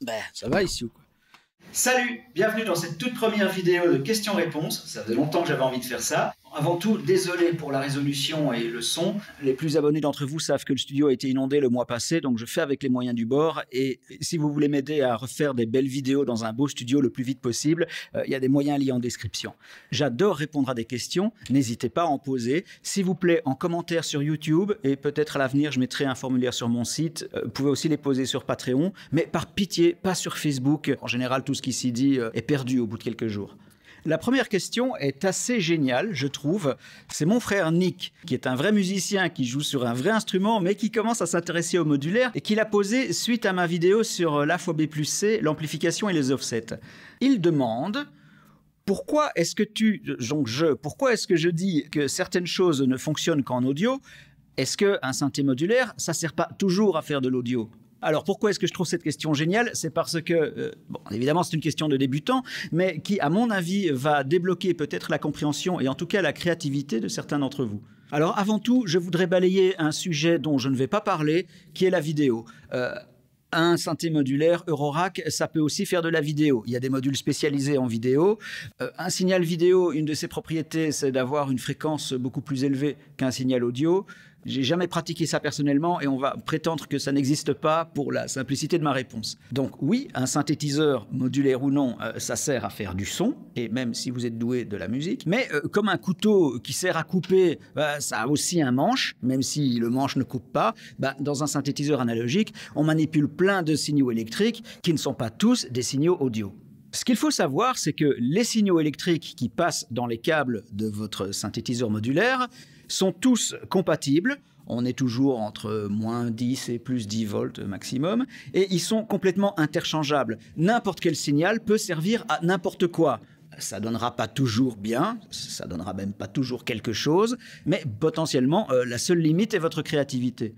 ben, ça va ici ou quoi Salut, bienvenue dans cette toute première vidéo de questions-réponses. Ça faisait longtemps que j'avais envie de faire ça. Avant tout, désolé pour la résolution et le son. Les plus abonnés d'entre vous savent que le studio a été inondé le mois passé, donc je fais avec les moyens du bord. Et si vous voulez m'aider à refaire des belles vidéos dans un beau studio le plus vite possible, euh, il y a des moyens liés en description. J'adore répondre à des questions, n'hésitez pas à en poser. S'il vous plaît, en commentaire sur YouTube, et peut-être à l'avenir je mettrai un formulaire sur mon site. Euh, vous pouvez aussi les poser sur Patreon, mais par pitié, pas sur Facebook. En général, tout ce qui s'y dit euh, est perdu au bout de quelques jours. La première question est assez géniale, je trouve. C'est mon frère Nick, qui est un vrai musicien, qui joue sur un vrai instrument, mais qui commence à s'intéresser au modulaire et qui l'a posé suite à ma vidéo sur l'AFOB plus C, l'amplification et les offsets. Il demande pourquoi est-ce que tu, donc je, pourquoi est-ce que je dis que certaines choses ne fonctionnent qu'en audio Est-ce qu'un synthé modulaire, ça sert pas toujours à faire de l'audio alors pourquoi est-ce que je trouve cette question géniale C'est parce que, euh, évidemment, c'est une question de débutant, mais qui, à mon avis, va débloquer peut-être la compréhension et en tout cas la créativité de certains d'entre vous. Alors avant tout, je voudrais balayer un sujet dont je ne vais pas parler, qui est la vidéo. Euh, un synthé modulaire, Eurorack, ça peut aussi faire de la vidéo. Il y a des modules spécialisés en vidéo. Euh, un signal vidéo, une de ses propriétés, c'est d'avoir une fréquence beaucoup plus élevée qu'un signal audio. J'ai jamais pratiqué ça personnellement et on va prétendre que ça n'existe pas pour la simplicité de ma réponse. Donc oui, un synthétiseur, modulaire ou non, euh, ça sert à faire du son, et même si vous êtes doué de la musique. Mais euh, comme un couteau qui sert à couper, bah, ça a aussi un manche, même si le manche ne coupe pas, bah, dans un synthétiseur analogique, on manipule plein de signaux électriques qui ne sont pas tous des signaux audio. Ce qu'il faut savoir, c'est que les signaux électriques qui passent dans les câbles de votre synthétiseur modulaire, sont tous compatibles. On est toujours entre moins 10 et plus 10 volts maximum. Et ils sont complètement interchangeables. N'importe quel signal peut servir à n'importe quoi ça donnera pas toujours bien, ça donnera même pas toujours quelque chose, mais potentiellement euh, la seule limite est votre créativité.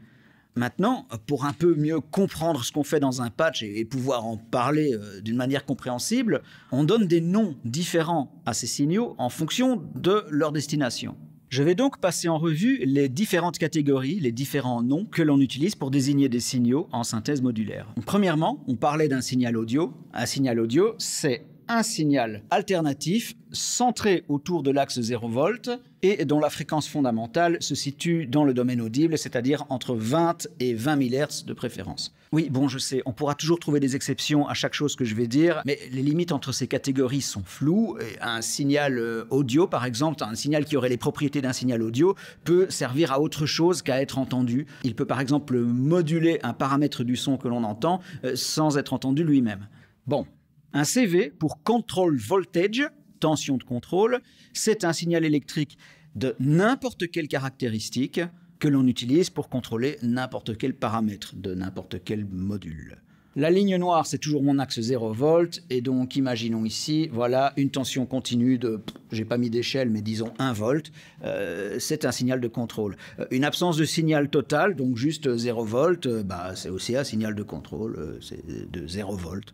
Maintenant, pour un peu mieux comprendre ce qu'on fait dans un patch et, pouvoir en parler euh, d'une manière compréhensible, on donne des noms différents à ces signaux en fonction de leur destination. Je vais donc passer en revue les différentes catégories, les différents noms que l'on utilise pour désigner des signaux en synthèse modulaire. Premièrement, on parlait d'un signal audio. Un signal audio, c'est un signal alternatif centré autour de l'axe 0 volt et dont la fréquence fondamentale se situe dans le domaine audible, c'est-à-dire entre 20 et 20 000 Hz de préférence. Oui, bon, je sais, on pourra toujours trouver des exceptions à chaque chose que je vais dire, mais les limites entre ces catégories sont floues. Et un signal euh, audio, par exemple, un signal qui aurait les propriétés d'un signal audio, peut servir à autre chose qu'à être entendu. Il peut, par exemple, moduler un paramètre du son que l'on entend euh, sans être entendu lui-même. Bon, un CV pour Control Voltage, tension de contrôle, c'est un signal électrique de n'importe quelle caractéristique que l'on utilise pour contrôler n'importe quel paramètre de n'importe quel module. La ligne noire, c'est toujours mon axe 0 volt, et donc imaginons ici, voilà, une tension continue de, j'ai pas mis d'échelle, mais disons 1 volt, euh, c'est un signal de contrôle. Euh, une absence de signal total, donc juste 0 volt, euh, bah, c'est aussi un signal de contrôle, c'est de 0 volt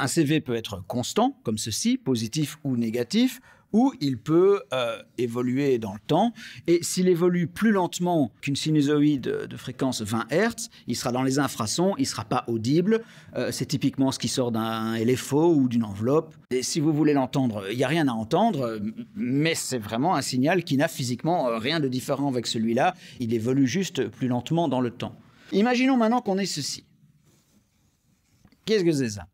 un CV peut être constant, comme ceci, positif ou négatif, ou il peut euh, évoluer dans le temps. Et s'il évolue plus lentement qu'une sinusoïde de fréquence 20 Hz, il sera dans les infrasons, il ne sera pas audible. Euh, c'est typiquement ce qui sort d'un LFO ou d'une enveloppe. Et si vous voulez l'entendre, il n'y a rien à entendre, mais c'est vraiment un signal qui n'a physiquement euh, rien de différent avec celui-là. Il évolue juste plus lentement dans le temps. Imaginons maintenant qu'on ait ceci. Qu'est-ce que c'est ça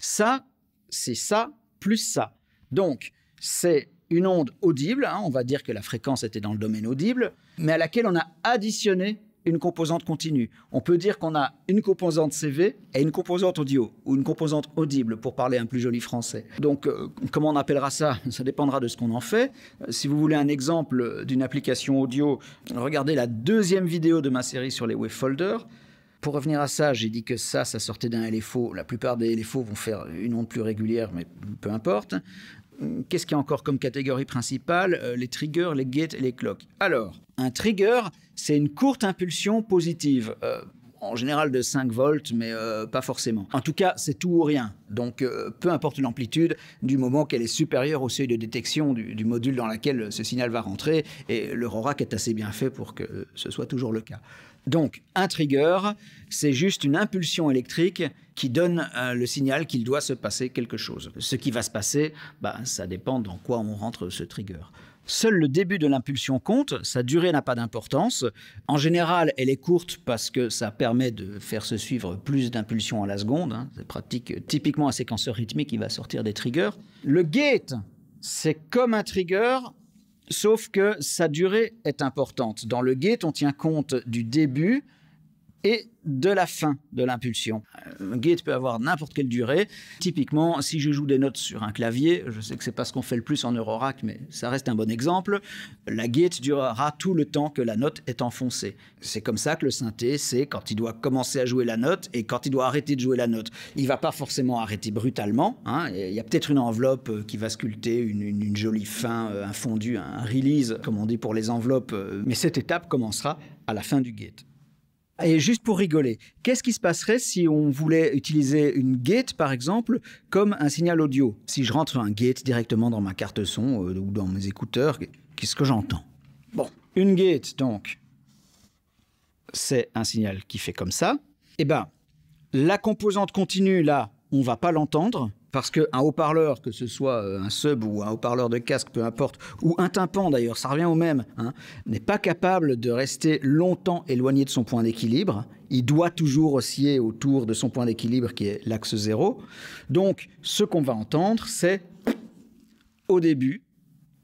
ça, c'est ça plus ça. Donc, c'est une onde audible, hein, on va dire que la fréquence était dans le domaine audible, mais à laquelle on a additionné une composante continue. On peut dire qu'on a une composante CV et une composante audio, ou une composante audible, pour parler un plus joli français. Donc, euh, comment on appellera ça Ça dépendra de ce qu'on en fait. Euh, si vous voulez un exemple d'une application audio, regardez la deuxième vidéo de ma série sur les wavefolders. Pour revenir à ça, j'ai dit que ça, ça sortait d'un LFO. La plupart des LFO vont faire une onde plus régulière, mais peu importe. Qu'est-ce qu'il y a encore comme catégorie principale euh, Les triggers, les gates et les clocks. Alors, un trigger, c'est une courte impulsion positive. Euh, en général de 5 volts, mais euh, pas forcément. En tout cas, c'est tout ou rien. Donc, peu importe l'amplitude, du moment qu'elle est supérieure au seuil de détection du, du, module dans lequel ce signal va rentrer, et le RORAC est assez bien fait pour que ce soit toujours le cas. Donc, un trigger, c'est juste une impulsion électrique qui donne euh, le signal qu'il doit se passer quelque chose. Ce qui va se passer, bah, ça dépend dans quoi on rentre ce trigger. Seul le début de l'impulsion compte, sa durée n'a pas d'importance. En général, elle est courte parce que ça permet de faire se suivre plus d'impulsions à la seconde. Hein. C'est pratique typiquement un séquenceur rythmique qui va sortir des triggers. Le gate, c'est comme un trigger, Sauf que sa durée est importante. Dans le guet, on tient compte du début et de la fin de l'impulsion. Euh, un gate peut avoir n'importe quelle durée. Typiquement, si je joue des notes sur un clavier, je sais que c'est pas ce qu'on fait le plus en Eurorack, mais ça reste un bon exemple, la gate durera tout le temps que la note est enfoncée. C'est comme ça que le synthé, c'est quand il doit commencer à jouer la note et quand il doit arrêter de jouer la note. Il va pas forcément arrêter brutalement. Hein. Il y a peut-être une enveloppe euh, qui va sculpter une, une, jolie fin, un euh, fondu, un release, comme on dit pour les enveloppes. Mais cette étape commencera à la fin du gate. Et juste pour rigoler, qu'est-ce qui se passerait si on voulait utiliser une gate, par exemple, comme un signal audio Si je rentre un gate directement dans ma carte son euh, ou dans mes écouteurs, qu'est-ce que j'entends Bon, une gate, donc, c'est un signal qui fait comme ça. Eh bien, la composante continue, là, on va pas l'entendre, parce qu'un haut-parleur, que ce soit euh, un sub ou un haut-parleur de casque, peu importe, ou un tympan d'ailleurs, ça revient au même, hein, n'est pas capable de rester longtemps éloigné de son point d'équilibre. Il doit toujours osciller autour de son point d'équilibre qui est l'axe zéro. Donc, ce qu'on va entendre, c'est au début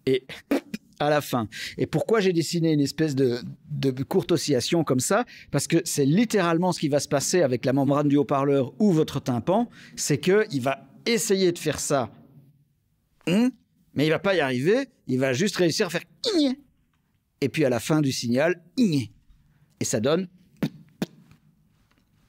et à la fin. Et pourquoi j'ai dessiné une espèce de, de, courte oscillation comme ça Parce que c'est littéralement ce qui va se passer avec la membrane du haut-parleur ou votre tympan, c'est que il va essayer de faire ça, hmm? mais il va pas y arriver, il va juste réussir à faire igné. Et puis à la fin du signal, igné. Et ça donne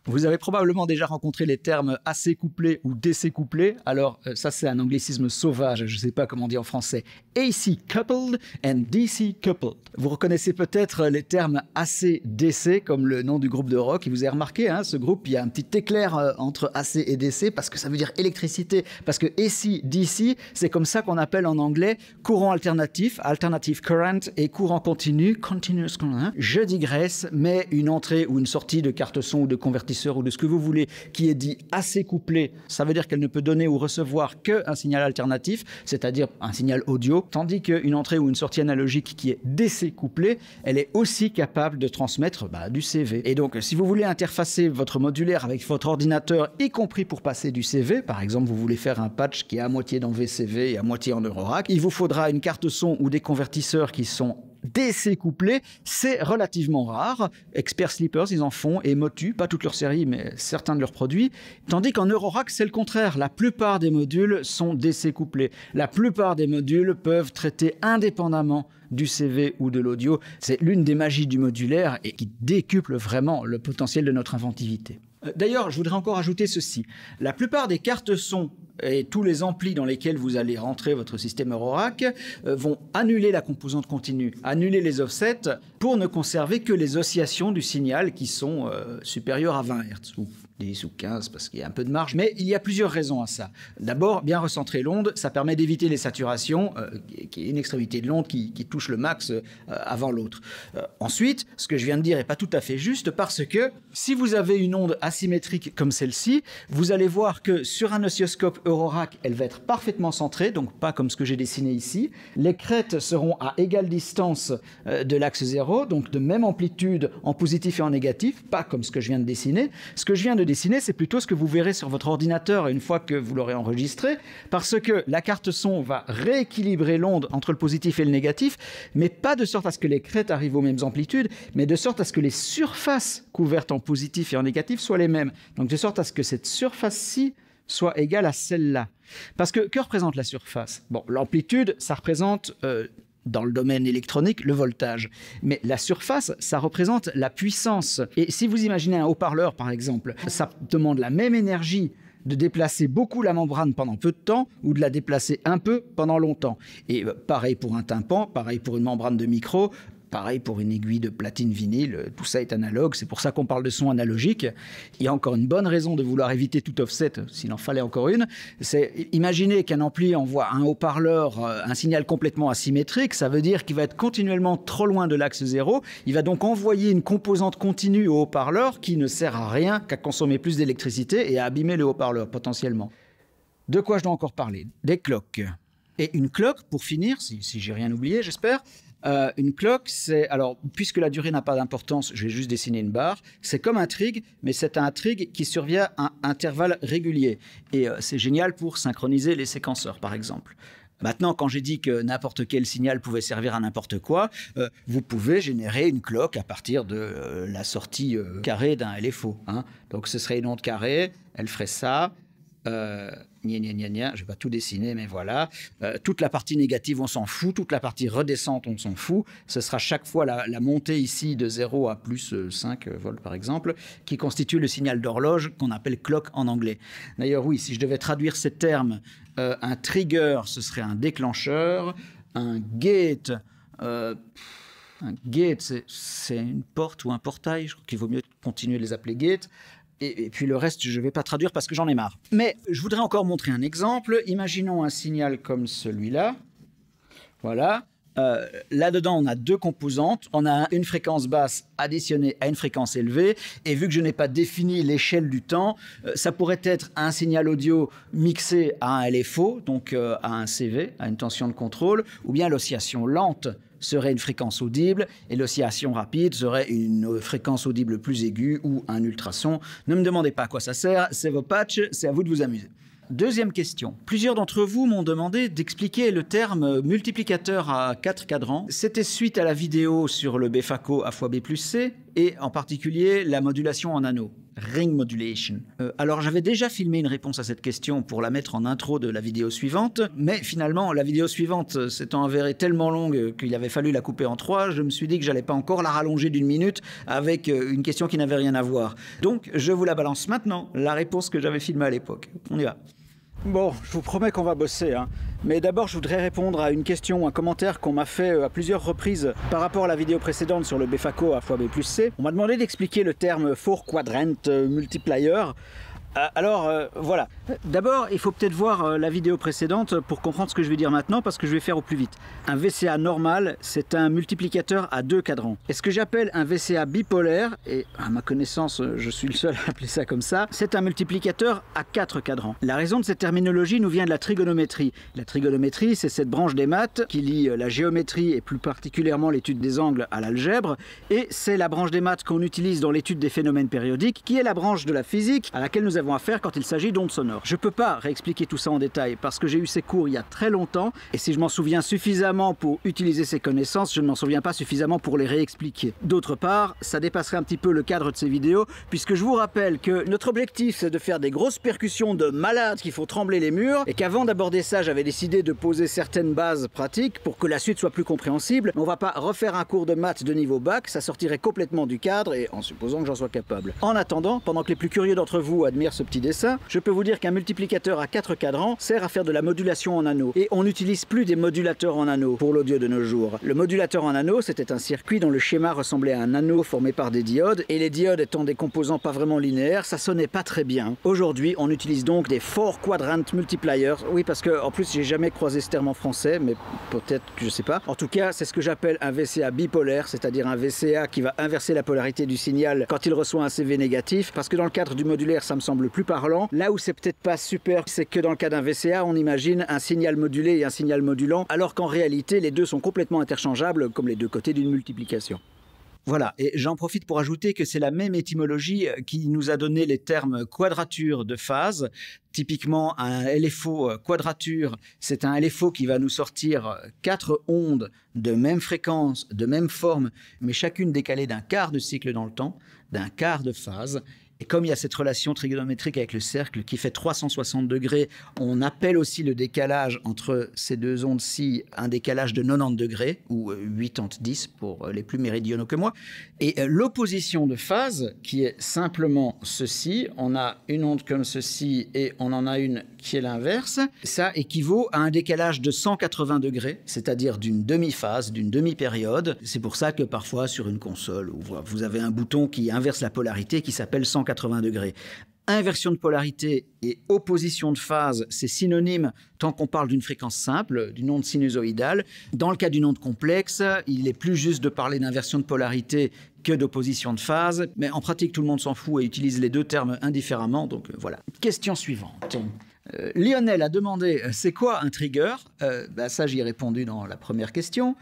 vous avez probablement déjà rencontré les termes AC couplé ou DC couplé. Alors, euh, ça, c'est un anglicisme sauvage, je ne sais pas comment on dit en français. AC coupled and DC coupled. Vous reconnaissez peut-être les termes AC DC comme le nom du groupe de rock. Et vous avez remarqué, hein, ce groupe, il y a un petit éclair euh, entre AC et DC parce que ça veut dire électricité. Parce que AC DC, c'est comme ça qu'on appelle en anglais courant alternatif, alternative current et courant continu, continuous current. Hein. Je digresse, mais une entrée ou une sortie de carte son ou de convertisseur ou de ce que vous voulez qui est dit assez couplé, ça veut dire qu'elle ne peut donner ou recevoir qu'un signal alternatif, c'est-à-dire un signal audio, tandis qu'une entrée ou une sortie analogique qui est découplée, elle est aussi capable de transmettre bah, du CV. Et donc, si vous voulez interfacer votre modulaire avec votre ordinateur, y compris pour passer du CV, par exemple, vous voulez faire un patch qui est à moitié dans VCV et à moitié en Eurorack, il vous faudra une carte son ou des convertisseurs qui sont DC couplé, c'est relativement rare. Expert Sleepers, ils en font, et Motu, pas toute leur série, mais certains de leurs produits. Tandis qu'en Eurorack, c'est le contraire. La plupart des modules sont DC couplés. La plupart des modules peuvent traiter indépendamment du CV ou de l'audio. C'est l'une des magies du modulaire et qui décuple vraiment le potentiel de notre inventivité. Euh, d'ailleurs, je voudrais encore ajouter ceci. La plupart des cartes sont et tous les amplis dans lesquels vous allez rentrer votre système Eurorack euh, vont annuler la composante continue, annuler les offsets pour ne conserver que les oscillations du signal qui sont euh, supérieures à 20 Hz ou 10 ou 15 parce qu'il y a un peu de marge. Mais il y a plusieurs raisons à ça. D'abord, bien recentrer l'onde, ça permet d'éviter les saturations, euh, qui est une extrémité de l'onde qui, touche le max avant l'autre. ensuite, ce que je viens de dire n'est pas tout à fait juste parce que si vous avez une onde asymétrique comme celle-ci, vous allez voir que sur un oscilloscope Eurorack, elle va être parfaitement centrée, donc pas comme ce que j'ai dessiné ici. Les crêtes seront à égale distance euh, de l'axe 0, donc de même amplitude en positif et en négatif, pas comme ce que je viens de dessiner. Ce que je viens de dessiner, c'est plutôt ce que vous verrez sur votre ordinateur une fois que vous l'aurez enregistré, parce que la carte son va rééquilibrer l'onde entre le positif et le négatif, mais pas de sorte à ce que les crêtes arrivent aux mêmes amplitudes, mais de sorte à ce que les surfaces couvertes en positif et en négatif soient les mêmes. Donc de sorte à ce que cette surface-ci soit égale à celle-là. Parce que que représente la surface Bon, l'amplitude, ça représente euh, dans le domaine électronique, le voltage. Mais la surface, ça représente la puissance. Et si vous imaginez un haut-parleur, par exemple, ça demande la même énergie de déplacer beaucoup la membrane pendant peu de temps ou de la déplacer un peu pendant longtemps. Et euh, pareil pour un tympan, pareil pour une membrane de micro, Pareil pour une aiguille de platine vinyle, tout ça est analogue, c'est pour ça qu'on parle de son analogique. Il y a encore une bonne raison de vouloir éviter tout offset, s'il en fallait encore une. C'est imaginer qu'un ampli envoie un haut-parleur euh, un signal complètement asymétrique, ça veut dire qu'il va être continuellement trop loin de l'axe zéro. Il va donc envoyer une composante continue au haut-parleur qui ne sert à rien qu'à consommer plus d'électricité et à abîmer le haut-parleur potentiellement. De quoi je dois encore parler Des cloques. Et une cloque, pour finir, si, si j'ai rien oublié, j'espère, euh, une cloque, c'est alors puisque la durée n'a pas d'importance, je vais juste dessiner une barre. C'est comme un trig, mais c'est un trig qui survient à intervalles réguliers. Et euh, c'est génial pour synchroniser les séquenceurs, par exemple. Maintenant, quand j'ai dit que n'importe quel signal pouvait servir à n'importe quoi, euh, vous pouvez générer une cloque à partir de la sortie carrée d'un LFO. Hein. Donc ce serait une onde carrée, elle ferait ça, euh, ne je vais pas tout dessiner, mais voilà. Euh, toute la partie négative, on s'en fout. Toute la partie redescente, on s'en fout. Ce sera chaque fois la, montée ici de 0 à plus 5 euh, euh, volts, par exemple, qui constitue le signal d'horloge qu'on appelle clock en anglais. D'ailleurs, oui, si je devais traduire ces termes, un trigger, ce serait un déclencheur. Un gate, un gate, c'est une porte ou un portail. Je crois qu'il vaut mieux continuer de les appeler gate et, puis le reste, je ne vais pas traduire parce que j'en ai marre. Mais je voudrais encore montrer un exemple. Imaginons un signal comme celui-là. Voilà. Euh, là-dedans, on a deux composantes. On a une fréquence basse additionnée à une fréquence élevée. Et vu que je n'ai pas défini l'échelle du temps, euh, ça pourrait être un signal audio mixé à un LFO, donc euh, à un CV, à une tension de contrôle, ou bien l'oscillation lente serait une fréquence audible et l'oscillation rapide serait une fréquence audible plus aiguë ou un ultrason. Ne me demandez pas à quoi ça sert, c'est vos patchs, c'est à vous de vous amuser. Deuxième question. Plusieurs d'entre vous m'ont demandé d'expliquer le terme multiplicateur à 4 cadrans. C'était suite à la vidéo sur le BFACO A fois B plus C et en particulier la modulation en anneaux ring modulation. Euh, alors j'avais déjà filmé une réponse à cette question pour la mettre en intro de la vidéo suivante, mais finalement la vidéo suivante euh, s'étant avérée tellement longue euh, qu'il avait fallu la couper en trois, je me suis dit que j'allais pas encore la rallonger d'une minute avec une question qui n'avait rien à voir. Donc je vous la balance maintenant, la réponse que j'avais filmée à l'époque. On y va. Bon, je vous promets qu'on va bosser, hein. mais d'abord je voudrais répondre à une question, ou un commentaire qu'on m'a fait euh, à plusieurs reprises par rapport à la vidéo précédente sur le BFACO à fois B C. On m'a demandé d'expliquer le terme Four Quadrant euh, Multiplier ah, alors euh, voilà. D'abord, il faut peut-être voir euh, la vidéo précédente pour comprendre ce que je vais dire maintenant parce que je vais faire au plus vite. Un VCA normal, c'est un multiplicateur à deux cadrans. Et ce que j'appelle un VCA bipolaire, et à ma connaissance, euh, je suis le seul à appeler ça comme ça, c'est un multiplicateur à quatre cadrans. La raison de cette terminologie nous vient de la trigonométrie. La trigonométrie, c'est cette branche des maths qui lie la géométrie et plus particulièrement l'étude des angles à l'algèbre, et c'est la branche des maths qu'on utilise dans l'étude des phénomènes périodiques qui est la branche de la physique à laquelle nous avons faire quand il s'agit d'ondes sonores. Je ne peux pas réexpliquer tout ça en détail parce que j'ai eu ces cours il y a très longtemps et si je m'en souviens suffisamment pour utiliser ces connaissances, je ne m'en souviens pas suffisamment pour les réexpliquer. D'autre part, ça dépasserait un petit peu le cadre de ces vidéos puisque je vous rappelle que notre objectif c'est de faire des grosses percussions de malades qui font trembler les murs et qu'avant d'aborder ça, j'avais décidé de poser certaines bases pratiques pour que la suite soit plus compréhensible. On va pas refaire un cours de maths de niveau bac, ça sortirait complètement du cadre et en supposant que j'en sois capable. En attendant, pendant que les plus curieux d'entre vous admirent petit dessin, je peux vous dire qu'un multiplicateur à 4 cadrans sert à faire de la modulation en anneau. Et on n'utilise plus des modulateurs en anneau pour l'audio de nos jours. Le modulateur en anneau, c'était un circuit dont le schéma ressemblait à un anneau formé par des diodes, et les diodes étant des composants pas vraiment linéaires, ça sonnait pas très bien. Aujourd'hui, on utilise donc des four quadrant multipliers. Oui, parce que en plus, j'ai jamais croisé ce terme en français, mais peut-être que je sais pas. En tout cas, c'est ce que j'appelle un VCA bipolaire, c'est-à-dire un VCA qui va inverser la polarité du signal quand il reçoit un CV négatif, parce que dans le cadre du modulaire, ça me semble le plus parlant. Là où c'est peut-être pas super, c'est que dans le cas d'un VCA, on imagine un signal modulé et un signal modulant, alors qu'en réalité, les deux sont complètement interchangeables, comme les deux côtés d'une multiplication. Voilà, et j'en profite pour ajouter que c'est la même étymologie euh, qui nous a donné les termes quadrature de phase. Typiquement, un LFO euh, quadrature, c'est un LFO qui va nous sortir euh, quatre ondes de même fréquence, de même forme, mais chacune décalée d'un quart de cycle dans le temps, d'un quart de phase. Et comme il y a cette relation trigonométrique avec le cercle qui fait 360 degrés, on appelle aussi le décalage entre ces deux ondes-ci un décalage de 90 degrés, ou 80-10 euh, pour euh, les plus méridionaux que moi. Et euh, l'opposition de phase, qui est simplement ceci, on a une onde comme ceci et on en a une qui est l'inverse, ça équivaut à un décalage de 180 degrés, c'est-à-dire d'une demi-phase, d'une demi-période. C'est pour ça que parfois sur une console, vous avez un bouton qui inverse la polarité qui s'appelle 180 degrés. Inversion de polarité et opposition de phase, c'est synonyme tant qu'on parle d'une fréquence simple, d'une onde sinusoïdale. Dans le cas d'une onde complexe, il est plus juste de parler d'inversion de polarité que d'opposition de phase, mais en pratique tout le monde s'en fout et utilise les deux termes indifféremment, donc euh, voilà. Question suivante. Euh, Lionel a demandé euh, c'est quoi un trigger bah, Ça, j'y ai répondu dans la première question.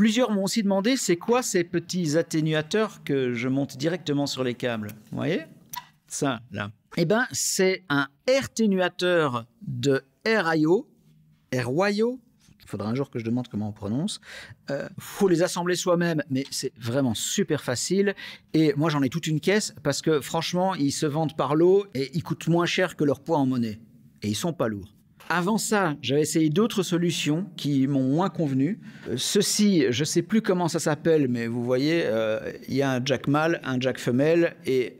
Plusieurs m'ont aussi demandé c'est quoi ces petits atténuateurs que je monte directement sur les câbles. Vous voyez Ça, là. Eh bien, c'est un atténuateur de RIO, RYO, il faudra un jour que je demande comment on prononce. Euh, faut les assembler soi-même, mais c'est vraiment super facile. Et moi, j'en ai toute une caisse parce que franchement, ils se vendent par lot et ils coûtent moins cher que leur poids en monnaie. Et ils sont pas lourds. Avant ça, j'avais essayé d'autres solutions qui m'ont moins convenu. Euh, ceci, je ne sais plus comment ça s'appelle, mais vous voyez, euh, il y a un jack mâle, un jack femelle, et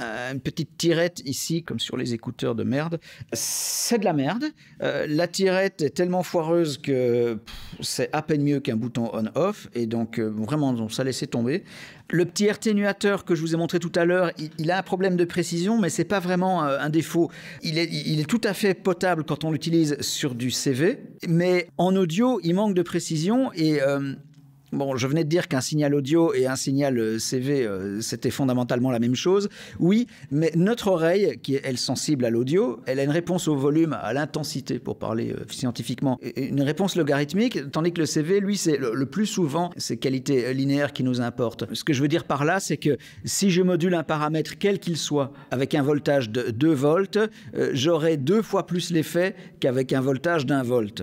euh, une petite tirette ici, comme sur les écouteurs de merde. C'est de la merde. Euh, la tirette est tellement foireuse que c'est à peine mieux qu'un bouton on-off. Et donc, euh, vraiment, on ça laissait tomber. Le petit atténuateur que je vous ai montré tout à l'heure, il, a un problème de précision, mais c'est pas vraiment un défaut. Il est, il est tout à fait potable quand on l'utilise sur du CV, mais en audio, il manque de précision et Bon, je venais de dire qu'un signal audio et un signal euh, CV, euh, c'était fondamentalement la même chose. Oui, mais notre oreille, qui est elle sensible à l'audio, elle a une réponse au volume, à l'intensité, pour parler euh, scientifiquement, une réponse logarithmique, tandis que le CV, lui, c'est le, plus souvent ces qualités linéaires qui nous importent. Ce que je veux dire par là, c'est que si je module un paramètre, quel qu'il soit, avec un voltage de 2 volts, j'aurai deux fois plus l'effet qu'avec un voltage d'un volt.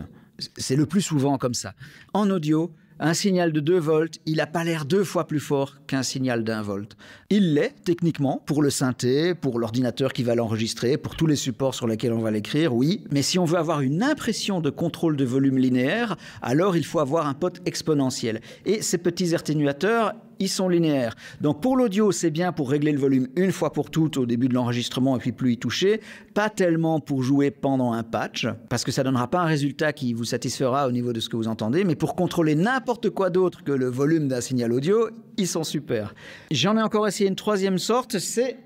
C'est le plus souvent comme ça. En audio, un signal de 2 volts, il n'a pas l'air deux fois plus fort qu'un signal d'un volt. Il l'est techniquement pour le synthé, pour l'ordinateur qui va l'enregistrer, pour tous les supports sur lesquels on va l'écrire, oui. Mais si on veut avoir une impression de contrôle de volume linéaire, alors il faut avoir un pote exponentiel. Et ces petits atténuateurs, ils sont linéaires. Donc pour l'audio, c'est bien pour régler le volume une fois pour toutes au début de l'enregistrement et puis plus y toucher, pas tellement pour jouer pendant un patch, parce que ça donnera pas un résultat qui vous satisfera au niveau de ce que vous entendez, mais pour contrôler n'importe quoi d'autre que le volume d'un signal audio, ils sont super. J'en ai encore essayé une troisième sorte, c'est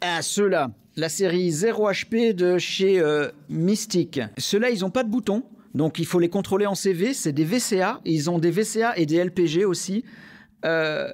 à ceux-là. La série 0 HP de chez euh, mystique Mystic. Ceux-là, ils n'ont pas de boutons, donc il faut les contrôler en CV. C'est des VCA. Ils ont des VCA et des LPG aussi. Euh,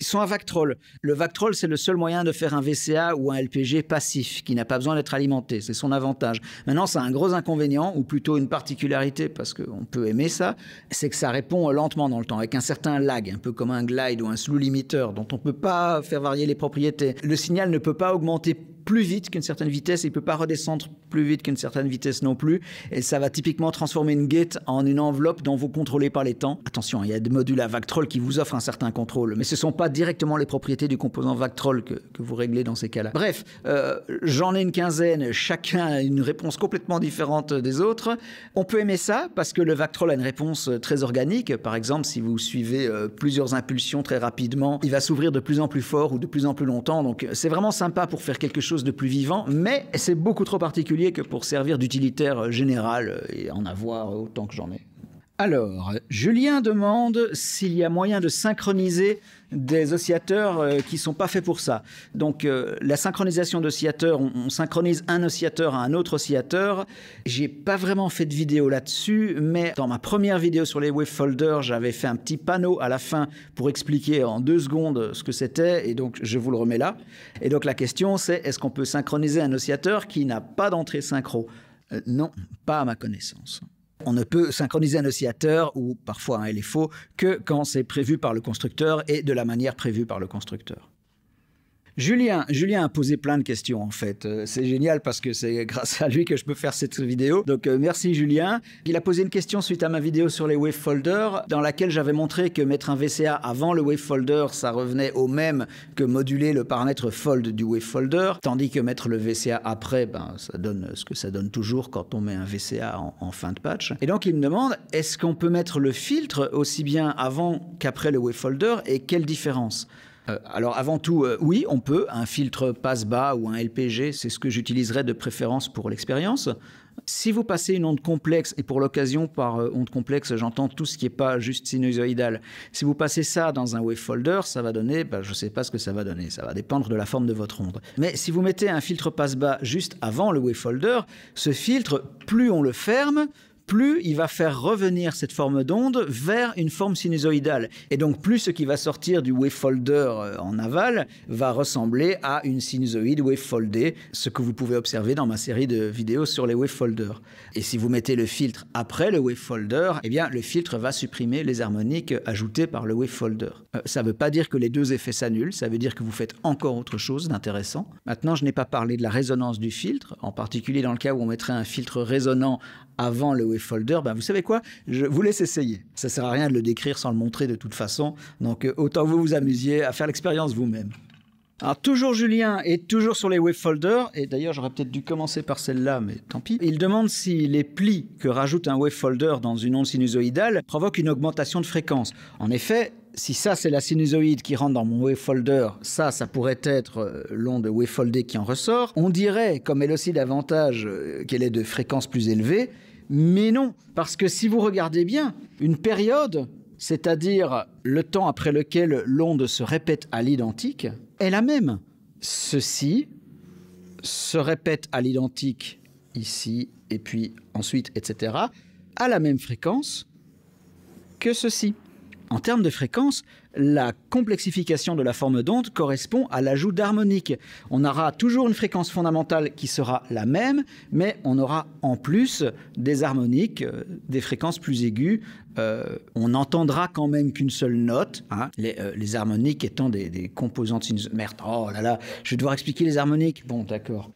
ils sont un Vactrol. Le Vactrol, c'est le seul moyen de faire un VCA ou un LPG passif, qui n'a pas besoin d'être alimenté. C'est son avantage. Maintenant, ça a un gros inconvénient, ou plutôt une particularité, parce qu'on peut aimer ça, c'est que ça répond lentement dans le temps, avec un certain lag, un peu comme un glide ou un slew limiter, dont on ne peut pas faire varier les propriétés. Le signal ne peut pas augmenter plus vite qu'une certaine vitesse, il ne peut pas redescendre plus vite qu'une certaine vitesse non plus. Et ça va typiquement transformer une gate en une enveloppe dont vous contrôlez par les temps. Attention, il y a des modules à Vactrol qui vous offrent un certain contrôle, mais ce ne sont pas directement les propriétés du composant Vactrol que, que vous réglez dans ces cas-là. Bref, euh, j'en ai une quinzaine, chacun a une réponse complètement différente des autres. On peut aimer ça parce que le Vactrol a une réponse euh, très organique. Par exemple, si vous suivez euh, plusieurs impulsions très rapidement, il va s'ouvrir de plus en plus fort ou de plus en plus longtemps. Donc c'est vraiment sympa pour faire quelque chose de plus vivant, mais c'est beaucoup trop particulier que pour servir d'utilitaire général et en avoir autant que j'en ai. Alors, Julien demande s'il y a moyen de synchroniser des oscillateurs euh, qui ne sont pas faits pour ça. Donc, euh, la synchronisation d'oscillateurs, on, synchronise un oscillateur à un autre oscillateur. J'ai pas vraiment fait de vidéo là-dessus, mais dans ma première vidéo sur les wavefolders, j'avais fait un petit panneau à la fin pour expliquer en deux secondes ce que c'était, et donc je vous le remets là. Et donc, la question, c'est est-ce qu'on peut synchroniser un oscillateur qui n'a pas d'entrée synchro euh, Non, pas à ma connaissance. On ne peut synchroniser un oscillateur, ou parfois un hein, LFO, que quand c'est prévu par le constructeur et de la manière prévue par le constructeur. Julien, a posé plein de questions en fait. Euh, c'est génial parce que c'est grâce à lui que je peux faire cette vidéo. Donc euh, merci Julien. Il a posé une question suite à ma vidéo sur les wavefolders dans laquelle j'avais montré que mettre un VCA avant le wavefolder, ça revenait au même que moduler le paramètre fold du wavefolder, tandis que mettre le VCA après, ben, ça donne ce que ça donne toujours quand on met un VCA en fin de patch. Et donc il me demande, est-ce qu'on peut mettre le filtre aussi bien avant qu'après le wavefolder et quelle différence euh, alors avant tout, euh, oui, on peut. Un filtre passe-bas ou un LPG, c'est ce que j'utiliserais de préférence pour l'expérience. Si vous passez une onde complexe, et pour l'occasion par euh, onde complexe, j'entends tout ce qui n'est pas juste sinusoïdal, si vous passez ça dans un wavefolder, ça va donner, ben, je ne sais pas ce que ça va donner, ça va dépendre de la forme de votre onde. Mais si vous mettez un filtre passe-bas juste avant le wavefolder, ce filtre, plus on le ferme, plus il va faire revenir cette forme d'onde vers une forme sinusoïdale. Et donc plus ce qui va sortir du wavefolder euh, en aval va ressembler à une sinusoïde wavefoldée, ce que vous pouvez observer dans ma série de vidéos sur les wavefolders. Et si vous mettez le filtre après le wavefolder, eh bien le filtre va supprimer les harmoniques ajoutées par le wavefolder. Euh, ça ne veut pas dire que les deux effets s'annulent, ça veut dire que vous faites encore autre chose d'intéressant. Maintenant, je n'ai pas parlé de la résonance du filtre, en particulier dans le cas où on mettrait un filtre résonant avant le webfolder, ben vous savez quoi Je vous laisse essayer. Ça sert à rien de le décrire sans le montrer de toute façon. Donc euh, autant vous vous amusiez à faire l'expérience vous-même. Alors toujours Julien est toujours sur les wavefolders, et d'ailleurs j'aurais peut-être dû commencer par celle-là, mais tant pis. Il demande si les plis que rajoute un wavefolder dans une onde sinusoïdale provoquent une augmentation de fréquence. En effet, si ça c'est la sinusoïde qui rentre dans mon wavefolder, ça ça pourrait être euh, l'onde wavefoldée qui en ressort. On dirait, comme elle aussi davantage, euh, qu'elle est de fréquence plus élevée, mais non, parce que si vous regardez bien, une période c'est-à-dire le temps après lequel l'onde se répète à l'identique, est la même. Ceci se répète à l'identique ici et puis ensuite, etc., à la même fréquence que ceci. En termes de fréquence, la complexification de la forme d'onde correspond à l'ajout d'harmoniques. On aura toujours une fréquence fondamentale qui sera la même, mais on aura en plus des harmoniques, euh, des fréquences plus aiguës, euh, on n'entendra quand même qu'une seule note, hein, euh, les, harmoniques étant des, composantes sinusoïdales. Merde, oh là là, je vais devoir expliquer les harmoniques. Bon, d'accord.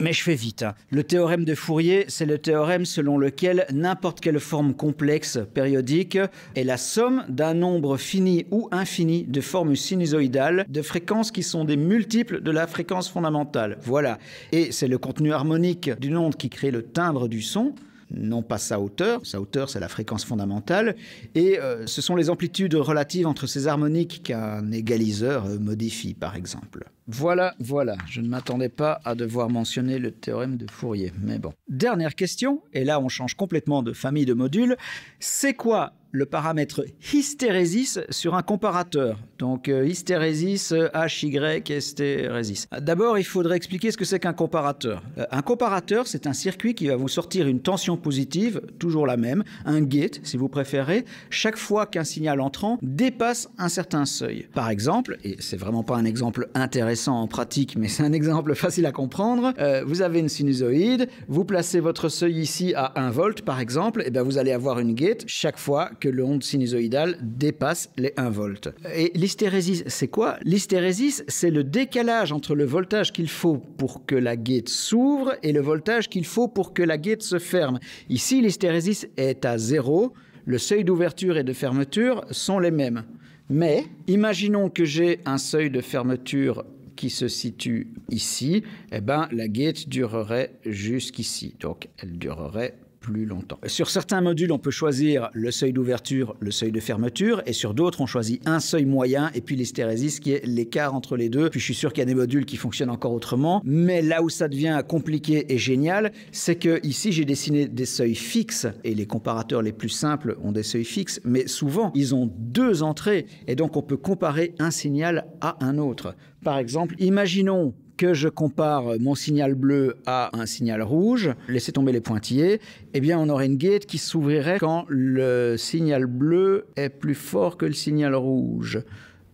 Mais je fais vite. Hein. Le théorème de Fourier, c'est le théorème selon lequel n'importe quelle forme complexe périodique est la somme d'un nombre fini ou infini de formes sinusoïdales de fréquences qui sont des multiples de la fréquence fondamentale. Voilà. Et c'est le contenu harmonique d'une onde qui crée le timbre du son non pas sa hauteur, sa hauteur c'est la fréquence fondamentale, et euh, ce sont les amplitudes relatives entre ces harmoniques qu'un égaliseur euh, modifie par exemple. Voilà, voilà, je ne m'attendais pas à devoir mentionner le théorème de Fourier, mais bon. Dernière question, et là on change complètement de famille de modules, c'est quoi le paramètre hystérésis sur un comparateur. Donc euh, hystérésis, H, HY, D'abord, il faudrait expliquer ce que c'est qu'un comparateur. Euh, un comparateur, c'est un circuit qui va vous sortir une tension positive, toujours la même, un gate si vous préférez, chaque fois qu'un signal entrant dépasse un certain seuil. Par exemple, et c'est vraiment pas un exemple intéressant en pratique, mais c'est un exemple facile à comprendre, euh, vous avez une sinusoïde, vous placez votre seuil ici à 1 volt par exemple, et bien vous allez avoir une gate chaque fois que l'onde sinusoïdale dépasse les 1 volt. Et l'hystérésis, c'est quoi L'hystérésis, c'est le décalage entre le voltage qu'il faut pour que la guette s'ouvre et le voltage qu'il faut pour que la guette se ferme. Ici, l'hystérésis est à 0, le seuil d'ouverture et de fermeture sont les mêmes. Mais imaginons que j'ai un seuil de fermeture qui se situe ici, eh ben, la guette durerait jusqu'ici. Donc elle durerait longtemps. Sur certains modules, on peut choisir le seuil d'ouverture, le seuil de fermeture, et sur d'autres, on choisit un seuil moyen, et puis l'hystérésis qui est l'écart entre les deux. Puis je suis sûr qu'il y a des modules qui fonctionnent encore autrement, mais là où ça devient compliqué et génial, c'est que ici, j'ai dessiné des seuils fixes, et les comparateurs les plus simples ont des seuils fixes, mais souvent, ils ont deux entrées, et donc on peut comparer un signal à un autre. Par exemple, imaginons que je compare mon signal bleu à un signal rouge, Laissez tomber les pointillés, eh bien on aurait une gate qui s'ouvrirait quand le signal bleu est plus fort que le signal rouge.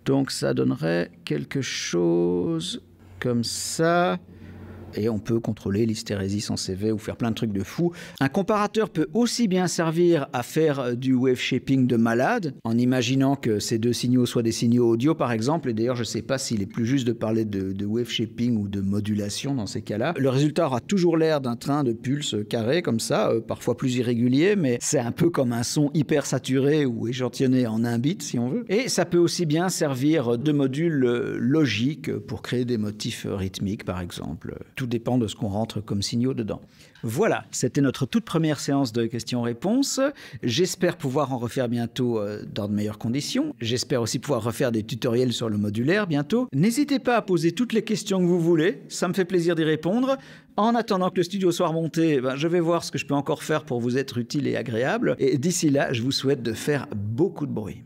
Donc ça donnerait quelque chose comme ça et on peut contrôler l'hystérésie sans CV ou faire plein de trucs de fou. Un comparateur peut aussi bien servir à faire euh, du wave shaping de malade en imaginant que ces deux signaux soient des signaux audio par exemple. Et d'ailleurs, je ne sais pas s'il est plus juste de parler de, wave shaping ou de modulation dans ces cas-là. Le résultat aura toujours l'air d'un train de pulse carré comme ça, euh, parfois plus irrégulier, mais c'est un peu comme un son hyper saturé ou échantillonné en un bit si on veut. Et ça peut aussi bien servir de module euh, logique pour créer des motifs rythmiques par exemple tout dépend de ce qu'on rentre comme signaux dedans. Voilà, c'était notre toute première séance de questions-réponses. J'espère pouvoir en refaire bientôt euh, dans de meilleures conditions. J'espère aussi pouvoir refaire des tutoriels sur le modulaire bientôt. N'hésitez pas à poser toutes les questions que vous voulez, ça me fait plaisir d'y répondre. En attendant que le studio soit remonté, ben, je vais voir ce que je peux encore faire pour vous être utile et agréable. Et d'ici là, je vous souhaite de faire beaucoup de bruit.